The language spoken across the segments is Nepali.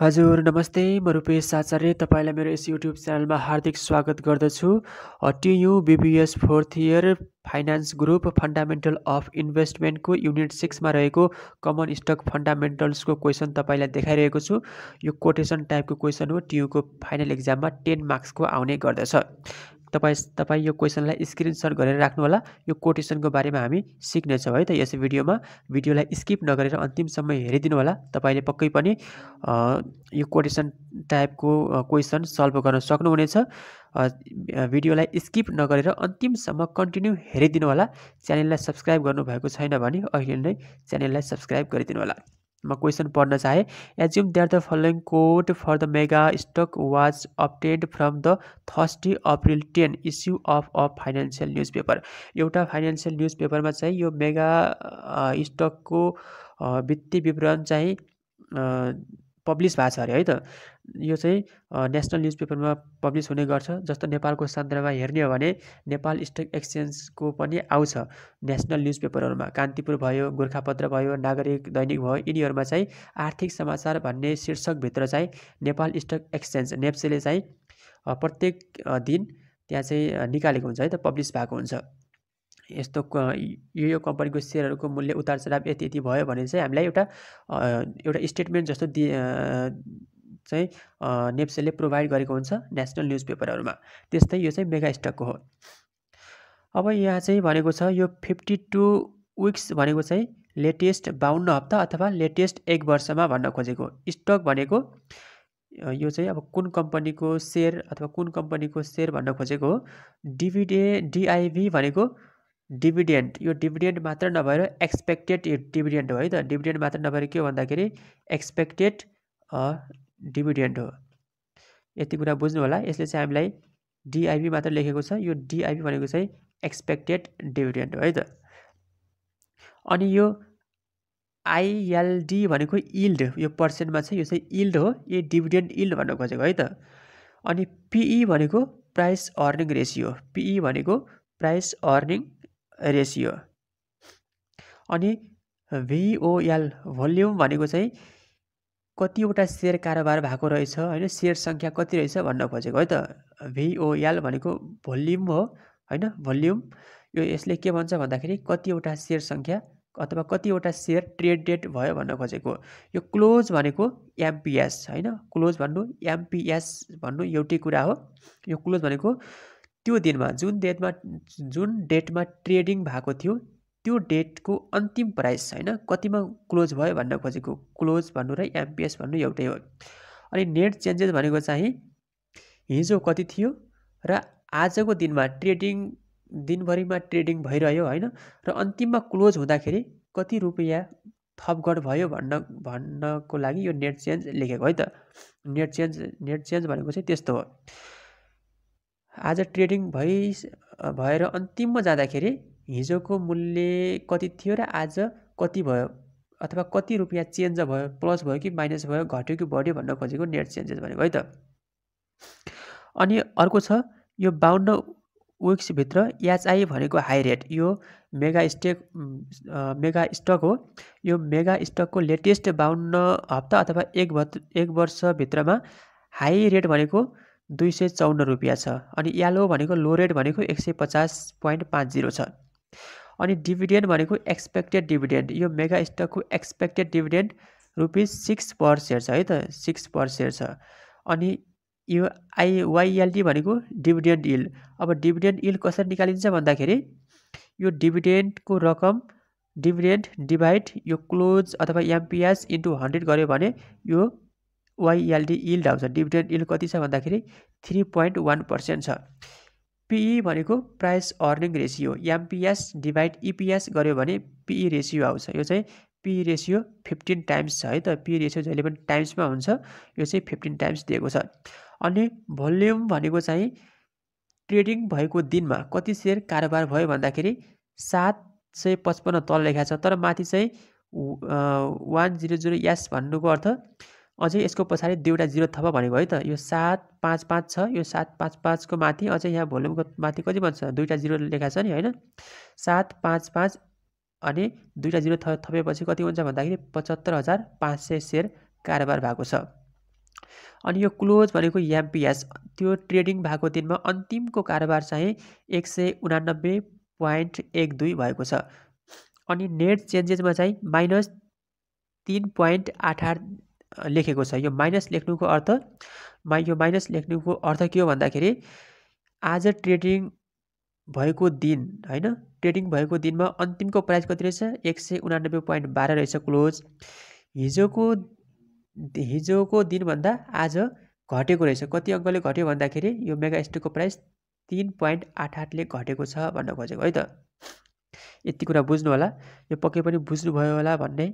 हजुर नमस्ते म रूपेश आचार्य तपाईँलाई मेरो यस युट्युब च्यानलमा हार्दिक स्वागत गर्दछु TU BBS fourth year finance group fundamental of इन्भेस्टमेन्टको युनिट सिक्समा रहेको कमन स्टक फन्डामेन्टल्सको क्वेसन तपाईँलाई देखाइरहेको छु यो कोटेसन टाइपको क्वेसन हो टियुको फाइनल एक्जाममा टेन मार्क्सको आउने गर्दछ तपाईँ तपाईँ यो क्वेसनलाई स्क्रिनसट गरेर राख्नु होला यो कोटेसनको बारेमा हामी सिक्नेछौँ है त यस भिडियोमा भिडियोलाई स्किप नगरेर अन्तिमसम्म हेरिदिनु होला तपाईँले पक्कै पनि यो कोटेसन टाइपको क्वेसन सल्भ गर्न सक्नुहुनेछ भिडियोलाई स्किप नगरेर अन्तिमसम्म कन्टिन्यू हेरिदिनु होला च्यानललाई सब्सक्राइब गर्नुभएको छैन भने अहिले नै च्यानललाई सब्सक्राइब गरिदिनु होला म क्वेसन पढ्न चाहे assume that the following code for the mega stock was obtained from the Thursday April ten issue of a financial newspaper एउटा फाइनेन्सियल न्युज पेपरमा चाहिँ यो मेगा स्टकको वित्तीय विवरण चाहिँ पब्लिस भएको छ अरे है त यो चाहिँ नेसनल न्युज पेपरमा पब्लिस हुने गर्छ जस्तो नेपालको सन्दर्भमा हेर्ने हो भने नेपाल स्टक एक्सचेन्जको पनि आउँछ नेसनल न्युज पेपरहरूमा कान्तिपुर भयो गोर्खापत्र भयो नागरिक दैनिक भयो यिनीहरूमा चाहिँ आर्थिक समाचार भन्ने शीर्षकभित्र चाहिँ नेपाल स्टक एक्सचेन्ज नेप्सेले चाहिँ प्रत्येक दिन त्यहाँ चाहिँ निकालेको हुन्छ है त पब्लिस भएको हुन्छ यस्तो यो यो कम्पनीको सेयरहरूको मूल्य उतार चढाव यति यति भयो भने चाहिँ हामीलाई एउटा एउटा स्टेटमेन्ट जस्तो दि चाहिँ नेप्सेले प्रोभाइड गरेको हुन्छ नेसनल न्युज पेपरहरूमा त्यस्तै यो चाहिँ मेगा स्टकको हो अब यहाँ चाहिँ भनेको छ यो फिफ्टी टू विक्स भनेको चाहिँ लेटेस्ट बाहन्न हप्ता अथवा लेटेस्ट एक वर्षमा भन्न खोजेको स्टक भनेको यो चाहिँ अब कुन कम्पनीको सेयर अथवा कुन कम्पनीको सेयर भन्न खोजेको हो डिभिडे डिआइभी भनेको डिभिडेन्ट यो डिभिडेन्ट मात्र नभएर एक्सपेक्टेड यो डिभिडेन्ट हो है त डिभिडेन्ट मात्र नभएर के हो भन्दाखेरि एक्सपेक्टेड डिभिडेन्ड हो यति कुरा बुझ्नु होला यसले चाहिँ हामीलाई डिआइबी मात्र लेखेको छ यो डिआइबी भनेको चाहिँ एक्सपेक्टेड डिभिडेन्ट हो है त अनि यो आइएलडी भनेको इल्ड यो पर्सेन्टमा चाहिँ यो चाहिँ इल्ड हो यो डिभिडेन्ट इल्ड भन्न खोजेको है त अनि पिई e भनेको प्राइस अर्निङ रेसियो पिई भनेको प्राइस अर्निङ रेसियो अनि भिओएल भोल्युम भनेको चाहिँ कतिवटा सेयर कारोबार भएको रहेछ होइन सेयर सङ्ख्या कति रहेछ भन्न खोजेको है त भिओएल भनेको भोल्युम हो होइन भोल्युम यो यसले के भन्छ भन्दाखेरि कतिवटा सेयर सङ्ख्या अथवा कतिवटा सेयर ट्रेड डेट भयो भन्न खोजेको यो क्लोज भनेको एमपिएस होइन क्लोज भन्नु एमपिएस भन्नु एउटै कुरा हो यो क्लोज भनेको त्यो दिनमा जुन डेटमा जुन डेटमा ट्रेडिङ भएको थियो त्यो डेटको अन्तिम प्राइस होइन कतिमा क्लोज भयो भन्न खोजेको क्लोज भन्नु र एमपिएस भन्नु एउटै हो अनि नेट चेन्जेस भनेको चाहिँ हिजो कति थियो र आजको दिनमा ट्रेडिङ दिनभरिमा ट्रेडिङ भइरह्यो होइन र अन्तिममा क्लोज हुँदाखेरि कति रुपियाँ थपघट भयो भन्न भन्नको लागि यो नेट चेन्ज लेखेको है त नेट चेन्ज नेट चेन्ज भनेको चाहिँ त्यस्तो हो आज ट्रेडिङ भइ भएर अन्तिममा जाँदाखेरि हिजोको मूल्य कति थियो र आज कति भयो अथवा कति रुपियाँ चेन्ज भयो प्लस भयो कि माइनस भयो घट्यो कि बढ्यो भन्न खोजेको नेट चेन्जेस भनेको है त अनि अर्को छ यो बाहन्न विक्सभित्र एचआई भनेको हाई रेट यो मेगा स्टेक मेगा स्टक हो यो मेगा स्टकको लेटेस्ट बाहन्न हप्ता अथवा एक भ एक वर्षभित्रमा हाई रेट भनेको दुई सय चौन्न रुपियाँ छ अनि यालो भनेको लो रेट भनेको एक सय पचास पोइन्ट पाँच जिरो छ अनि डिभिडेन्ड भनेको एक्सपेक्टेड डिभिडेन्ड यो मेगा स्टकको expected dividend rupees six per share छ है त सिक्स पर सेयर छ अनि यो आई वाइएलडी e भनेको डिभिडेन्ड इल अब डिभिडेन्ड इल कसरी निकालिन्छ भन्दाखेरि यो डिभिडेन्डको रकम डिभिडेन्ड डिभाइड यो क्लोज अथवा एमपिएस इन्टु हन्ड्रेड गऱ्यो भने यो वाइएलडी इल्ड e आउँछ डिभिडेन्ड इल्ड कति छ भन्दाखेरि थ्री पोइन्ट वान पर्सेन्ट छ पिई भनेको price earning ratio MPS divide EPS गऱ्यो भने पिई रेसियो आउँछ यो चाहिँ पी रेसियो फिफ्टिन टाइम्स छ है त पी रेसियो जहिले पनि टाइम्समा हुन्छ यो चाहिँ फिफ्टिन टाइम्स दिएको छ अनि भोल्युम भनेको चाहिँ ट्रेडिङ भएको दिनमा कति सेयर कारोबार भयो भन्दाखेरि सात सय पचपन्न तल लेखा छ तर माथि चाहिँ वान जिरो जिरो एस भन्नुको अर्थ अझै यसको पछाडि दुईवटा जिरो थप भनेको है त यो सात पाँच पाँच छ यो सात पाँच पाँचको माथि अझै यहाँ भोल्युमको माथि कति बन्छ दुईवटा जिरो लेखा छ नि होइन सात पाँच पाँच अनि दुईवटा जिरो थपेपछि कति हुन्छ भन्दाखेरि पचहत्तर हजार पाँच सय सेयर कारोबार भएको छ अनि यो क्लोज भनेको एमपिएस त्यो ट्रेडिङ भएको दिनमा अन्तिमको कारोबार चाहिँ एक सय उनानब्बे पोइन्ट एक दुई भएको छ अनि नेट चेन्जेसमा चाहिँ माइनस तिन पोइन्ट आठ आठ लेखेको छ यो माइनस लेख्नुको अर्थ मा यो माइनस लेख्नुको अर्थ के हो भन्दाखेरि आज ट्रेडिङ भएको दिन होइन ट्रेडिङ भएको दिनमा अन्तिमको प्राइस कति रहेछ एक सय उनानब्बे पोइन्ट बाह्र रहेछ क्लोज हिजोको हिजोको दिनभन्दा आज घटेको रहेछ कति अङ्कले घट्यो भन्दाखेरि यो मेगा स्टकको प्राइस तिन पोइन्ट आठ आठले घटेको छ भन्न खोजेको है त यति कुरा बुझ्नु होला यो पक्कै पनि बुझ्नुभयो होला भन्ने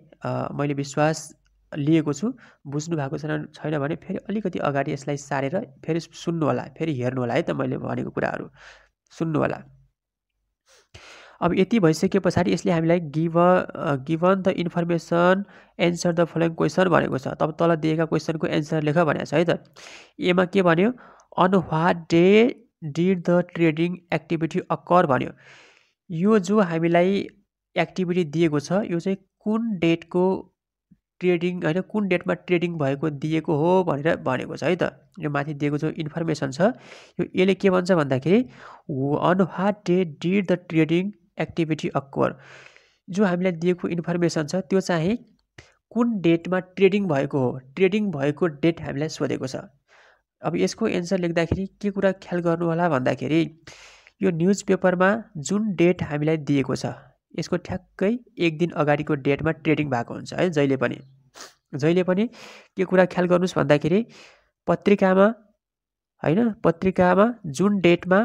मैले विश्वास लिएको छु बुझ्नु भएको छैन छैन भने फेरि अलिकति अगाडि यसलाई सारेर फेरि सुन्नु होला फेरि हेर्नु होला है त मैले भनेको कुराहरू सुन्नु होला अब यति भइसके पछाडि यसले हामीलाई give given the information answer the following question भनेको छ तब तल दिएका क्वेसनको एन्सर लेख भनेको छ है त एमा के भन्यो on what day did the trading activity occur भन्यो यो जो हामीलाई एक्टिभिटी दिएको छ यो चाहिँ कुन डेटको ट्रेडिङ होइन कुन डेटमा ट्रेडिङ भएको दिएको हो भनेर भनेको छ है त यो माथि दिएको जो इन्फर्मेसन छ यो यसले के भन्छ भन्दाखेरि on what day did the trading activity occur जो हामीलाई दिएको इन्फर्मेसन छ त्यो चाहिँ कुन डेटमा ट्रेडिङ भएको हो ट्रेडिङ भएको डेट हामीलाई सोधेको छ अब यसको एन्सर लेख्दाखेरि के कुरा ख्याल गर्नु होला भन्दाखेरि यो न्युज पेपरमा जुन डेट हामीलाई दिएको छ यसको ठ्याक्कै एक दिन अगाडिको डेटमा ट्रेडिङ भएको हुन्छ है जहिले पनि जहिले पनि के कुरा ख्याल गर्नुहोस् भन्दाखेरि पत्रिकामा होइन पत्रिकामा जुन डेटमा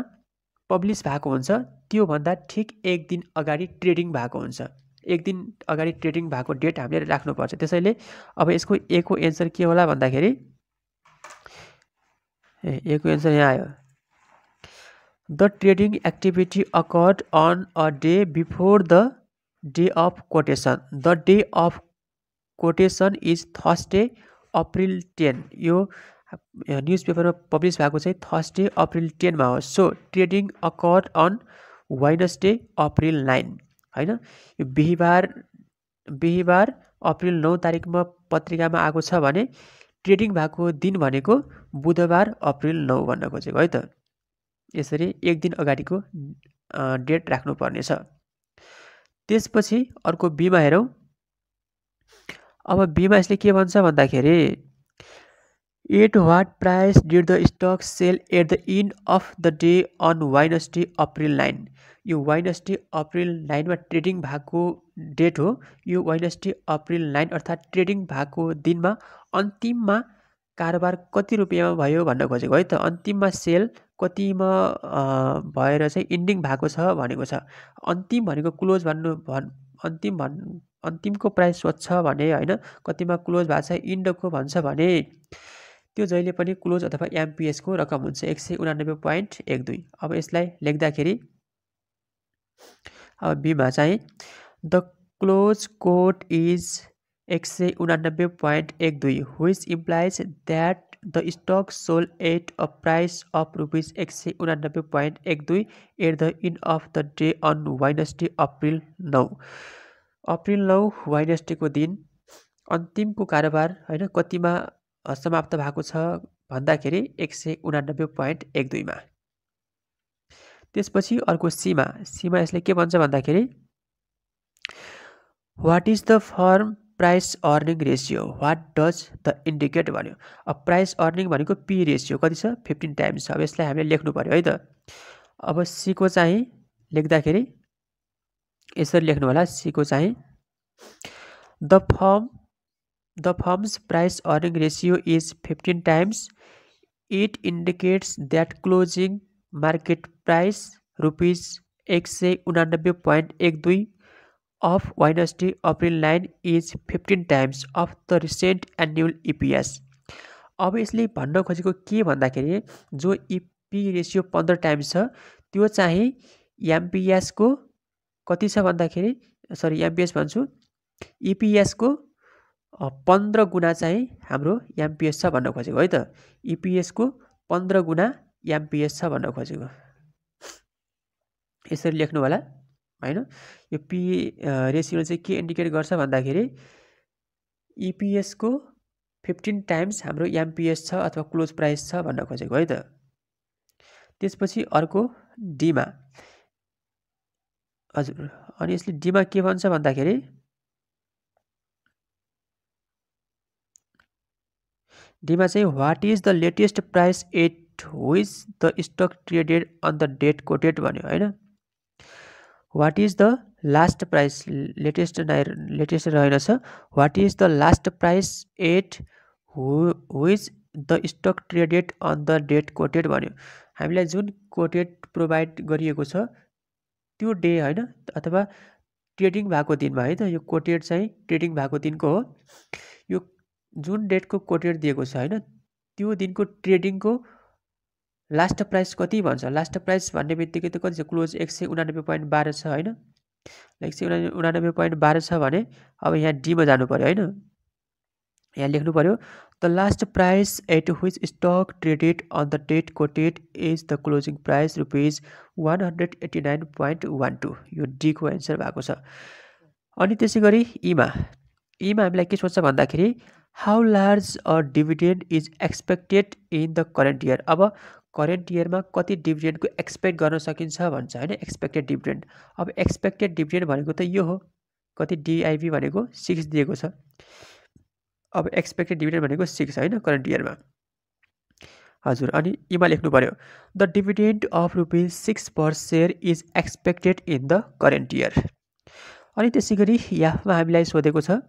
पब्लिस भएको हुन्छ त्योभन्दा ठिक एक दिन अगाडि ट्रेडिङ भएको हुन्छ एक दिन अगाडि ट्रेडिङ भएको डेट हामीले राख्नुपर्छ त्यसैले अब यसको एको एन्सर के होला भन्दाखेरि एको एन्सर यहाँ आयो the trading activity occurred on a day before the day of quotation the day of quotation is Thursday April ten यो न्युज पेपरमा पब्लिस भएको चाहिँ थर्सडे अप्रिल टेनमा हो so trading occurred on Wednesday April nine होइन यो बिहिबार बिहिबार अप्रिल नौ तारिकमा पत्रिकामा आएको छ भने ट्रेडिङ भएको दिन भनेको बुधबार अप्रिल नौ भन्न खोजेको है त यसरी एक दिन अगाडिको डेट राख्नुपर्नेछ त्यसपछि अर्को बिमा हेरौँ अब बिमा यसले के भन्छ भन्दाखेरि at what price did the stock sell at the end of the day on Wednesday April nine यो वाइनस्टी अप्रिल नाइनमा ट्रेडिङ भएको डेट हो यो वाइनसडे अप्रिल नाइन अर्थात् ट्रेडिङ भएको दिनमा अन्तिममा कारोबार कति रुपियाँमा भयो भन्न खोजेको है त अन्तिममा सेल कतिमा भएर चाहिँ इन्डिङ भएको छ भनेको छ अन्तिम भनेको क्लोज भन्नु भन् अन्तिम भन् अन्तिमको प्राइस सोध्छ भने होइन कतिमा क्लोज भएको छ इन्डको भन्छ भने त्यो जहिले पनि क्लोज अथवा एमपिएसको रकम हुन्छ एक सय उनानब्बे पोइन्ट एक दुई अब यसलाई लेख्दाखेरि अब बीमा चाहिँ द क्लोज कोड इज एक सय उनानब्बे पोइन्ट एक दुई which implies that the stock sold at a price of rupees एक सय उनानब्बे पोइन्ट एक दुई at the end of the day on Wednesday April नौ अप्रिल नौ वाइनसडेको दिन अन्तिमको कारोबार होइन कतिमा समाप्त भएको छ भन्दाखेरि एक सय उनानब्बे पोइन्ट एक दुईमा त्यसपछि अर्को सीमा सीमा यसले के भन्छ भन्दाखेरि what is the firm price earning ratio what does the indicate भो अब प्राइस अर्निंग को पी रेसिओ कति छ टाइम्स अब इसलिए हमें लेख्नु पऱ्यो त अब सी चाहिँ लेख्दाखेरि यसरी इस सी को चाहे the firm the firm's price earning ratio is fifteen times it indicates that closing market price rupees एक सौ उन्नबे पॉइंट एक दुई of Wednesday, April 9 is 15 times of the recent annual EPS. अब यसले भन्न खोजेको के भन्दाखेरि जो इपी e रेसियो पन्ध्र टाइम्स छ त्यो चाहिँ एमपिएसको कति छ भन्दाखेरि सरी एमपिएस भन्छु इपिएसको e पन्ध्र गुणा चाहिँ हाम्रो एमपिएस छ भन्न खोजेको है त इपिएसको e पन्ध्र गुणा एमपिएस छ भन्न खोजेको यसरी लेख्नु होला होइन यो पी रेसियो चाहिँ के इन्डिकेट गर्छ भन्दाखेरि इपिएसको फिफ्टिन टाइम्स हाम्रो एमपिएस छ अथवा क्लोज प्राइस छ भन्न खोजेको है त त्यसपछि अर्को डिमा हजुर अनि यसले डिमा के भन्छ भन्दाखेरि डिमा चाहिँ what is the latest price at which the stock traded on the date quoted भन्यो होइन what is the last price latest latest रहेनछ what is the last price at which the stock traded on the date quoted भन्यो हामीलाई जुन कोटेड प्रोभाइड गरिएको छ त्यो डे होइन अथवा ट्रेडिङ भएको दिनमा है त यो कोटेड चाहिँ ट्रेडिङ भएको दिनको हो यो जुन डेटको कोटेड दिएको छ होइन त्यो दिनको ट्रेडिङको लास्ट प्राइस कति भन्छ लास्ट प्राइस भन्ने बित्तिकै त कति छ क्लोज एक सय उनानब्बे पोइन्ट बाह्र छ होइन एक सय उना उनानब्बे पोइन्ट बाह्र छ भने अब यहाँ डीमा जानु पऱ्यो होइन यहाँ लेख्नु पऱ्यो the last price at which stock traded on the date quoted is the closing price rupees one hundred eighty nine point one two यो डीको एन्सर भएको छ अनि त्यसै गरी ईमा e ईमा e हामीलाई के सोध्छ भन्दाखेरि how large a dividend is expected in the current year अब करेन्ट इयरमा कति डिभिडेन्डको एक्सपेक्ट गर्न सकिन्छ भन्छ होइन एक्सपेक्टेड डिभिडेन्ड अब एक्सपेक्टेड डिभिडेन्ड भनेको त यो हो कति डिआइबी भनेको सिक्स दिएको छ अब एक्सपेक्टेड डिभिडेन्ड भनेको सिक्स होइन करेन्ट इयरमा हजुर अनि इमा लेख्नु पऱ्यो the dividend of rupees six per share is expected in the current year अनि त्यसै गरी याफमा हामीलाई सोधेको छ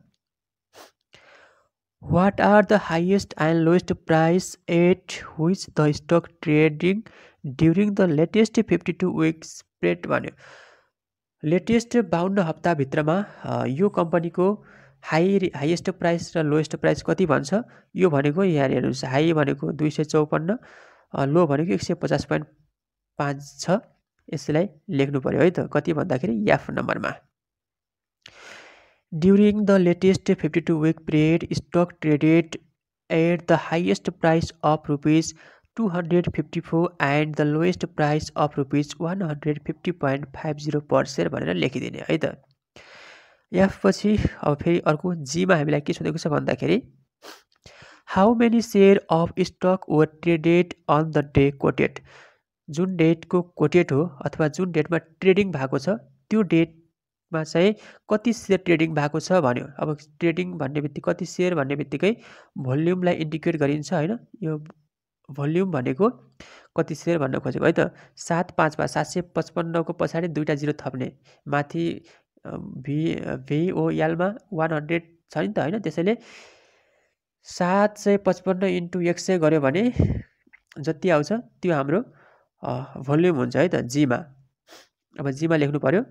what are the highest and lowest price at which the stock trading during the latest fifty two weeks spread भन्यो लेटेस्ट बाहन्न हप्ताभित्रमा यो कम्पनीको हाई हाइएस्ट प्राइस र लोएस्ट प्राइस कति भन्छ यो भनेको यहाँ हेर्नुहोस् हाई भनेको दुई सय चौपन्न लो भनेको एक सय पचास पोइन्ट पाँच छ यसलाई लेख्नु पऱ्यो है त कति भन्दाखेरि याफ नम्बरमा During the latest 52 week period, stock traded at the highest price of rupees 254 and the lowest price of rupees one hundred fifty point five zero per share भनेर लेखिदिने है त यसपछि अब फेरि अर्को जीमा हामीलाई के सोधेको छ भन्दाखेरि how many share of stock were traded on the day quoted जुन डेटको कोटेड हो अथवा जुन डेटमा ट्रेडिङ भएको छ त्यो डेट मा चाहिँ कति सेयर ट्रेडिङ भएको छ भन्यो अब ट्रेडिङ भन्ने बित्तिकै कति सेयर भन्ने बित्तिकै भोल्युमलाई इन्डिकेट गरिन्छ होइन यो भोल्युम भनेको कति सेयर भन्न खोजेको है त सात पाँचमा सात सय पचपन्नको पछाडि दुईवटा जिरो थप्ने माथि भी भिओएलमा वान हन्ड्रेड छ नि त होइन त्यसैले सात सय पचपन्न इन्टु एक सय गऱ्यो भने जति आउँछ त्यो हाम्रो भोल्युम हुन्छ है त जीमा अब जीमा लेख्नु पऱ्यो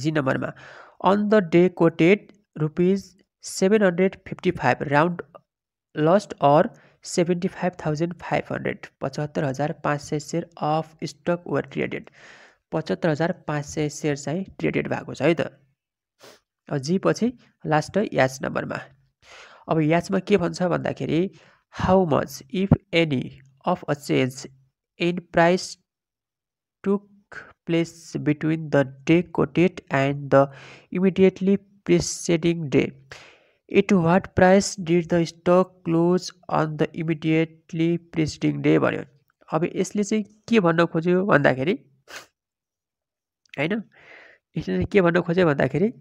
जी नम्बरमा on the day quoted rupees seven hundred fifty five round lost or seventy five thousand five hundred पचहत्तर हजार पाँच सय share of stock were traded पचहत्तर हजार पाँच सय सेयर चाहिँ ट्रेडेड भएको छ है त जी पछि लास्ट याच नम्बरमा अब याचमा के भन्छ भन्दाखेरि how much if any of a change in price to place between the day quoted and the immediately preceding day At what price did the stock close on the immediately preceding day भन्यो अब यसले चाहिँ के भन्न खोज्यो भन्दाखेरि होइन यसले के भन्न खोज्यो भन्दाखेरि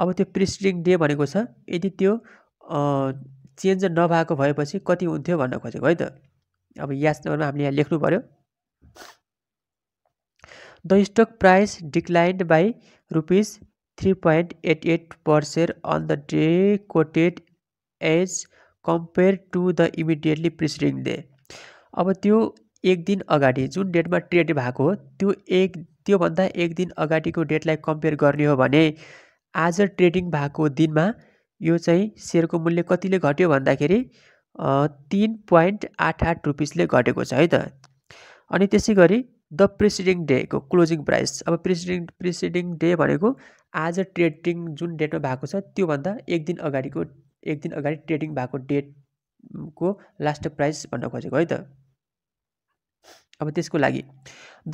अब त्यो प्रिसिडिङ डे भनेको छ यदि त्यो चेन्ज नभएको भएपछि कति हुन्थ्यो भन्न खोजेको है त अब याद नम्बरमा हामीले यहाँ लेख्नु पऱ्यो the stock price declined by rupees three point eight eight percent on the day quoted as compare to the immediately preceding day अब त्यो एक दिन अगाडि जुन डेटमा ट्रेड भएको हो त्यो एक त्योभन्दा एक दिन अगाडिको डेटलाई कम्पेयर गर्ने हो भने आज ट्रेडिङ भएको दिनमा यो चाहिँ सेयरको मूल्य कतिले घट्यो भन्दाखेरि तिन पोइन्ट आठ आठ रुपिसले घटेको छ है त अनि त्यसै गरी द प्रेसिडिङ डेको क्लोजिङ प्राइस अब प्रिसिडिङ प्रिसिडिङ डे भनेको आज ट्रेडिङ जुन डेटमा भएको छ त्योभन्दा एक दिन अगाडिको एक दिन अगाडि ट्रेडिङ भएको डेटको लास्ट प्राइस भन्न खोजेको है त अब त्यसको लागि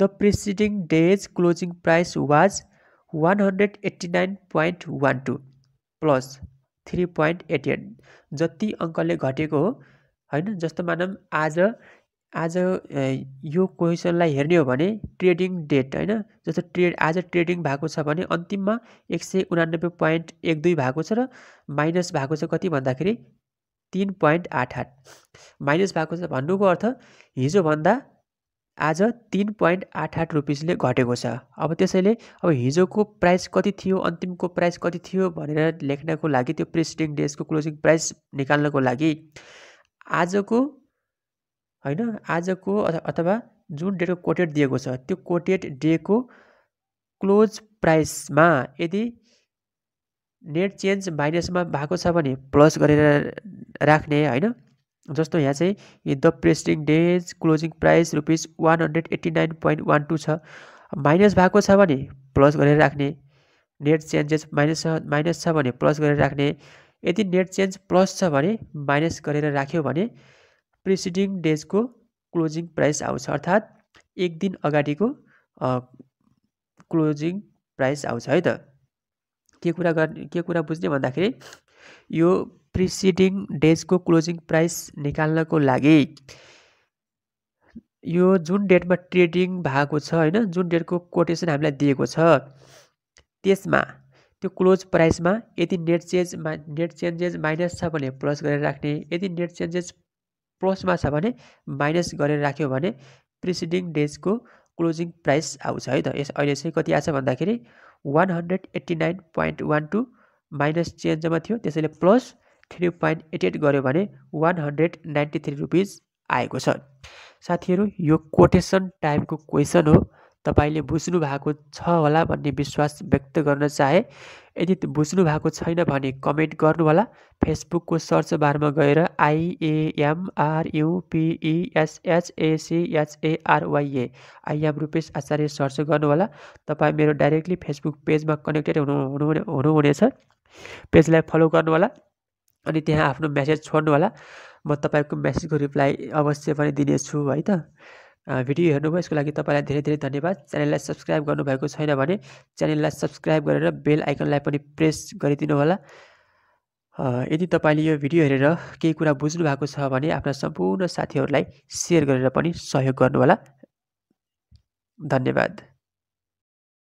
the preceding day's closing price was one hundred eighty nine point one two plus three point eight eight जति अङ्कले घटेको हो होइन जस्तो मानौँ आज आज यो क्वेसनलाई हेर्ने हो भने ट्रेडिङ डेट होइन जस्तो ट्रेड आज ट्रेडिङ भएको छ भने अन्तिममा एक सय उनानब्बे पोइन्ट एक दुई भएको छ र माइनस भएको छ कति भन्दाखेरि तिन पोइन्ट आठ आठ माइनस भएको छ भन्नुको अर्थ हिजोभन्दा आज तिन पोइन्ट आठ आठ रुपिसले घटेको छ अब त्यसैले अब हिजोको प्राइस कति थियो अन्तिमको प्राइस कति थियो भनेर लेख्नको लागि त्यो प्रेसिडिङ डेजको क्लोजिङ प्राइस निकाल्नको लागि आजको होइन आजको अथवा जुन डेटको कोटेड दिएको छ त्यो कोटेड डेको क्लोज प्राइसमा यदि नेट चेन्ज माइनसमा भएको छ भने प्लस गरेर राख्ने होइन जस्तो यहाँ चाहिँ the preceding day's closing price rupees one hundred eighty nine point one two छ माइनस भएको छ भने प्लस गरेर राख्ने नेट चेन्जेस माइनस माइनस छ भने प्लस गरेर राख्ने यदि नेट चेन्ज प्लस छ भने माइनस गरेर राख्यो भने प्रिसिडिङ डेजको क्लोजिङ प्राइस आउँछ अर्थात् एक दिन अगाडिको क्लोजिङ प्राइस आउँछ है त के कुरा गर्ने के कुरा बुझ्ने भन्दाखेरि यो प्रिसिडिङ डेजको क्लोजिङ प्राइस निकाल्नको लागि यो जुन डेटमा ट्रेडिङ भएको छ होइन जुन डेटको कोटेसन हामीलाई दिएको छ त्यसमा त्यो क्लोज प्राइसमा यदि नेट चेन्ज मा नेट चेन्जेस माइनस छ भने प्लस गरेर राख्ने यदि नेट चेन्जेस प्लसमा छ भने माइनस गरेर राख्यो भने प्रिसिडिङ डेजको क्लोजिङ प्राइस आउँछ है त यस अहिले चाहिँ कति आएको छ भन्दाखेरि one hundred eighty nine point one two minus चेन्जमा थियो त्यसैले plus three point eight eight गऱ्यो भने one hundred ninety three rupees आएको छ साथीहरू यो कोटेसन टाइपको क्वेसन हो तपाईँले बुझ्नु भएको छ होला भन्ने विश्वास व्यक्त गर्न चाहे यदि बुझ्नु भएको छैन भने कमेन्ट गर्नुहोला फेसबुकको सर्च बारमा गएर आइएएमआरयुपिइएसएचएसिएचएआरवाइए I'm e Rupesh Acharya search गर्नुहोला तपाईँ मेरो डाइरेक्टली फेसबुक पेजमा कनेक्टेड हुनु हुनुहुने हुनुहुनेछ पेजलाई फलो गर्नुहोला अनि त्यहाँ आफ्नो म्यासेज छोड्नुहोला म तपाईँको म्यासेजको रिप्लाई अवश्य पनि दिनेछु है त भिडियो हेर्नुभयो यसको लागि तपाईँलाई धेरै धेरै धन्यवाद च्यानललाई सब्सक्राइब गर्नुभएको छैन भने च्यानललाई सब्सक्राइब गरेर बेल आइकनलाई पनि प्रेस गरिदिनु होला यदि तपाईँले यो भिडियो हेरेर केही कुरा बुझ्नु भएको छ भने आफ्ना सम्पूर्ण साथीहरूलाई सेयर गरेर पनि सहयोग गर्नुहोला धन्यवाद